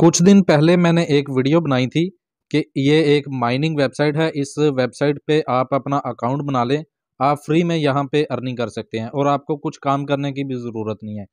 कुछ दिन पहले मैंने एक वीडियो बनाई थी कि ये एक माइनिंग वेबसाइट है इस वेबसाइट पे आप अपना अकाउंट बना लें आप फ्री में यहाँ पे अर्निंग कर सकते हैं और आपको कुछ काम करने की भी ज़रूरत नहीं है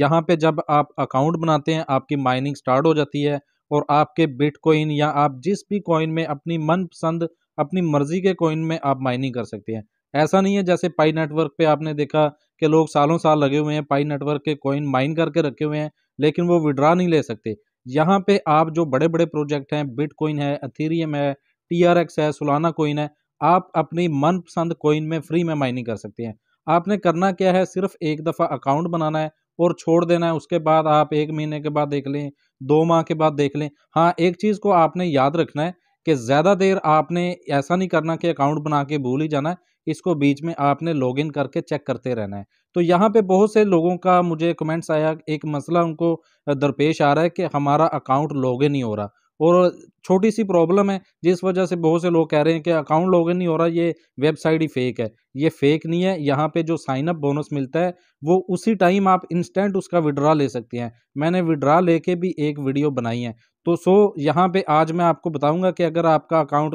यहाँ पे जब आप अकाउंट बनाते हैं आपकी माइनिंग स्टार्ट हो जाती है और आपके बिटकॉइन या आप जिस भी कॉइन में अपनी मनपसंद अपनी मर्ज़ी के कॉइन में आप माइनिंग कर सकते हैं ऐसा नहीं है जैसे पाई नेटवर्क पर आपने देखा कि लोग सालों साल लगे हुए हैं पाई नेटवर्क के कॉइन माइन करके रखे हुए हैं लेकिन वो विड्रा नहीं ले सकते यहाँ पे आप जो बड़े बड़े प्रोजेक्ट हैं बिटकॉइन है अथीरियम है टी आर एक्स है सुलाना कोइन है आप अपनी मनपसंद कोइन में फ्री में माइनिंग कर सकते हैं आपने करना क्या है सिर्फ एक दफ़ा अकाउंट बनाना है और छोड़ देना है उसके बाद आप एक महीने के बाद देख लें दो माह के बाद देख लें हाँ एक चीज़ को आपने याद रखना है कि ज़्यादा देर आपने ऐसा नहीं करना कि अकाउंट बना के भूल ही जाना है इसको बीच में आपने लॉगिन करके चेक करते रहना है तो यहाँ पे बहुत से लोगों का मुझे कमेंट्स आया एक मसला उनको दरपेश आ रहा है कि हमारा अकाउंट लॉगिन नहीं हो रहा और छोटी सी प्रॉब्लम है जिस वजह से बहुत से लोग कह रहे हैं कि अकाउंट लॉगिन नहीं हो रहा ये वेबसाइट ही फेक है ये फेक नहीं है यहाँ पे जो साइन अप बोनस मिलता है वो उसी टाइम आप इंस्टेंट उसका विड्रा ले सकते हैं मैंने विड्रा लेके भी एक वीडियो बनाई है तो सो यहाँ पे आज मैं आपको बताऊंगा कि अगर आपका अकाउंट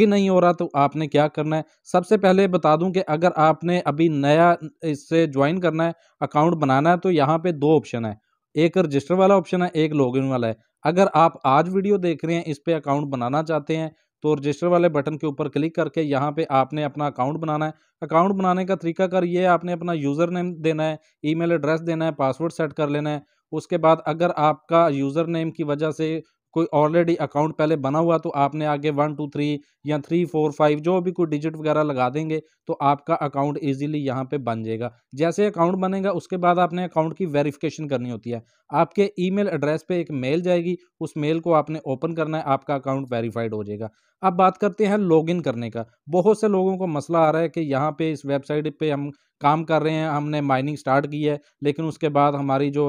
इन नहीं हो रहा तो आपने क्या करना है सबसे पहले बता दूं कि अगर आपने अभी नया इससे ज्वाइन करना है अकाउंट बनाना है तो यहाँ पे दो ऑप्शन है एक रजिस्टर वाला ऑप्शन है एक इन वाला है अगर आप आज वीडियो देख रहे हैं इस पर अकाउंट बनाना चाहते हैं तो रजिस्टर वाले बटन के ऊपर क्लिक करके यहाँ पे आपने अपना अकाउंट बनाना है अकाउंट बनाने का तरीका कर ये आपने अपना यूज़र नेम देना है ईमेल एड्रेस देना है पासवर्ड सेट कर लेना है उसके बाद अगर आपका यूज़र नेम की वजह से कोई ऑलरेडी अकाउंट पहले बना हुआ तो आपने आगे वन टू थ्री या थ्री फोर फाइव जो भी कोई डिजिट वगैरह लगा देंगे तो आपका अकाउंट इजीली यहाँ पे बन जाएगा जैसे अकाउंट बनेगा उसके बाद आपने अकाउंट की वेरिफिकेशन करनी होती है आपके ईमेल एड्रेस पे एक मेल जाएगी उस मेल को आपने ओपन करना है आपका अकाउंट वेरीफाइड हो जाएगा अब बात करते हैं लॉगिन करने का बहुत से लोगों को मसला आ रहा है कि यहाँ पे इस वेबसाइट पे हम काम कर रहे हैं हमने माइनिंग स्टार्ट की है लेकिन उसके बाद हमारी जो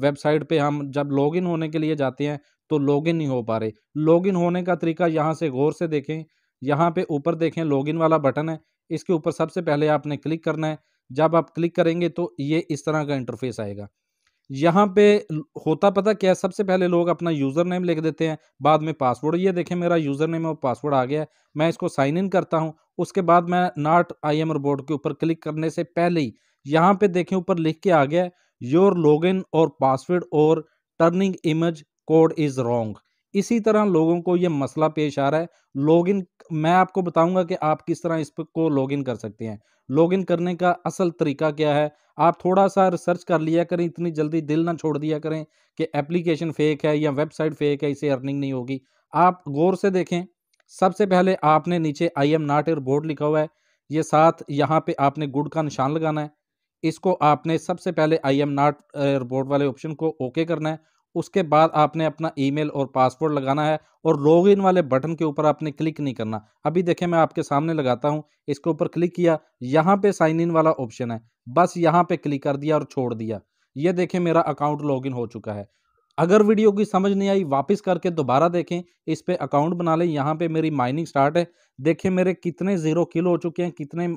वेबसाइट पे हम जब लॉगिन होने के लिए जाते हैं तो लॉगिन नहीं हो पा रहे लॉगिन होने का तरीका यहाँ से गौर से देखें यहाँ पे ऊपर देखें लॉगिन वाला बटन है इसके ऊपर सबसे पहले आपने क्लिक करना है जब आप क्लिक करेंगे तो ये इस तरह का इंटरफेस आएगा यहाँ पे होता पता क्या है सबसे पहले लोग अपना यूज़र नेम लिख देते हैं बाद में पासवर्ड ये देखें मेरा यूज़र नेम और पासवर्ड आ गया है मैं इसको साइन इन करता हूँ उसके बाद मैं नॉट आई एम बोर्ड के ऊपर क्लिक करने से पहले ही यहाँ पे देखें ऊपर लिख के आ गया योर योर लॉगिन और पासवर्ड और turning image code is wrong इसी तरह लोगों को ये मसला पेश आ रहा है लॉगिन मैं आपको बताऊंगा कि आप किस तरह इस को लॉगिन कर सकते हैं लॉगिन करने का असल तरीका क्या है आप थोड़ा सा रिसर्च कर लिया करें इतनी जल्दी दिल ना छोड़ दिया करें कि एप्लीकेशन फेक है या वेबसाइट फेक है इसे अर्निंग नहीं होगी आप गौर से देखें सबसे पहले आपने नीचे I am not air board लिखा हुआ है ये साथ यहाँ पे आपने गुड का निशान लगाना है इसको आपने सबसे पहले आई एम नॉट एयरबोर्ड वाले ऑप्शन को ओके करना है उसके बाद आपने अपना ईमेल और पासवर्ड लगाना है और लॉग इन वाले बटन के ऊपर आपने क्लिक नहीं करना अभी देखें मैं आपके सामने लगाता हूं इसके ऊपर क्लिक किया यहाँ पे साइन इन वाला ऑप्शन है बस यहाँ पे क्लिक कर दिया और छोड़ दिया ये देखें मेरा अकाउंट लॉगिन हो चुका है अगर वीडियो की समझ नहीं आई वापस करके दोबारा देखें इस पर अकाउंट बना लें यहाँ पे मेरी माइनिंग स्टार्ट है देखें मेरे कितने ज़ीरो किलो हो चुके हैं कितने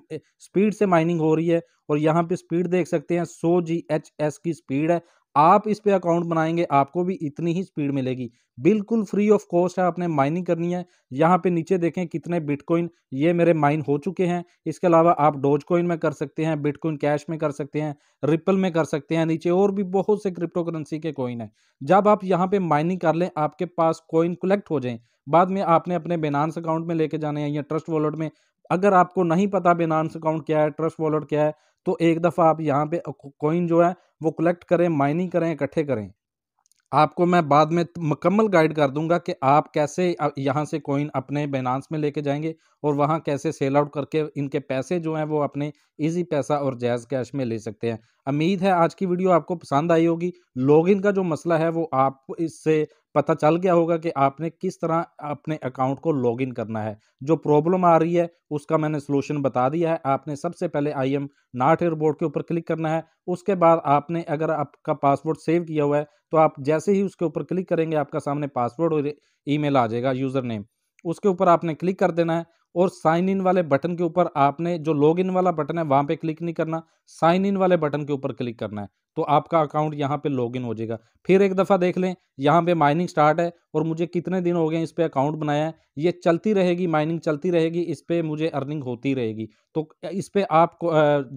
स्पीड से माइनिंग हो रही है और यहाँ पे स्पीड देख सकते हैं सो जी एच एस की स्पीड है आप इस पे अकाउंट बनाएंगे आपको भी इतनी ही स्पीड मिलेगी बिल्कुल फ्री ऑफ कॉस्ट है आपने माइनिंग करनी है यहाँ पे नीचे देखें कितने बिटकॉइन ये मेरे माइन हो चुके हैं इसके अलावा आप डोज कॉइन में कर सकते हैं बिटकॉइन कैश में कर सकते हैं रिपल में कर सकते हैं नीचे और भी बहुत से क्रिप्टो करेंसी के कॉइन है जब आप यहाँ पे माइनिंग कर लें आपके पास कॉइन कलेक्ट हो जाए बाद में आपने अपने बेनानस अकाउंट में लेके जाने हैं या ट्रस्ट वॉलेट में अगर आपको नहीं पता बेनानस अकाउंट क्या है ट्रस्ट वॉलेट क्या है तो एक दफ़ा आप यहाँ पे कॉइन जो है वो कलेक्ट करें माइनिंग करें इकट्ठे करें आपको मैं बाद में मुकम्मल गाइड कर दूंगा कि आप कैसे यहाँ से कोइन अपने बेनांस में लेके जाएंगे और वहाँ कैसे सेल आउट करके इनके पैसे जो हैं वो अपने इजी पैसा और जैज़ कैश में ले सकते हैं उम्मीद है आज की वीडियो आपको पसंद आई होगी लॉगिन का जो मसला है वो आप इससे पता चल गया होगा कि आपने किस तरह अपने अकाउंट को लॉगिन करना है जो प्रॉब्लम आ रही है उसका मैंने सोल्यूशन बता दिया है आपने सबसे पहले आई एम नाट एयरबोर्ड के ऊपर क्लिक करना है उसके बाद आपने अगर आपका पासवर्ड सेव किया हुआ है तो आप जैसे ही उसके ऊपर क्लिक करेंगे आपका सामने पासवर्ड और ईमेल आ जाएगा यूज़र नेम उसके ऊपर आपने क्लिक कर देना है और साइन इन वाले बटन के ऊपर आपने जो लॉग इन वाला बटन है वहाँ पे क्लिक नहीं करना साइन इन वाले बटन के ऊपर क्लिक करना है तो आपका अकाउंट यहाँ पे लॉगिन हो जाएगा फिर एक दफ़ा देख लें यहाँ पे माइनिंग स्टार्ट है और मुझे कितने दिन हो गए इस पर अकाउंट बनाया है ये चलती रहेगी माइनिंग चलती रहेगी इस पर मुझे अर्निंग होती रहेगी तो इस पर आप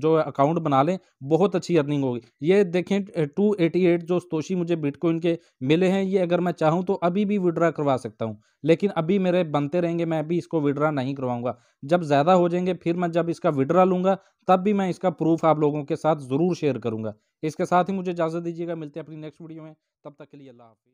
जो अकाउंट बना लें बहुत अच्छी अर्निंग होगी ये देखें टू एटी एट जो तोशी मुझे बिटकॉइन के मिले हैं ये अगर मैं चाहूँ तो अभी भी विड्रा करवा सकता हूँ लेकिन अभी मेरे बनते रहेंगे मैं अभी इसको विड्रा नहीं करवाऊँगा जब ज़्यादा हो जाएंगे फिर मैं जब इसका विड्रा लूँगा तब भी मैं इसका प्रूफ आप लोगों के साथ ज़रूर शेयर करूँगा इसका इसके साथ ही मुझे इजाज़त दीजिएगा मिलते हैं अपनी नेक्स्ट वीडियो में तब तक के लिए अल्लाह हाफिज़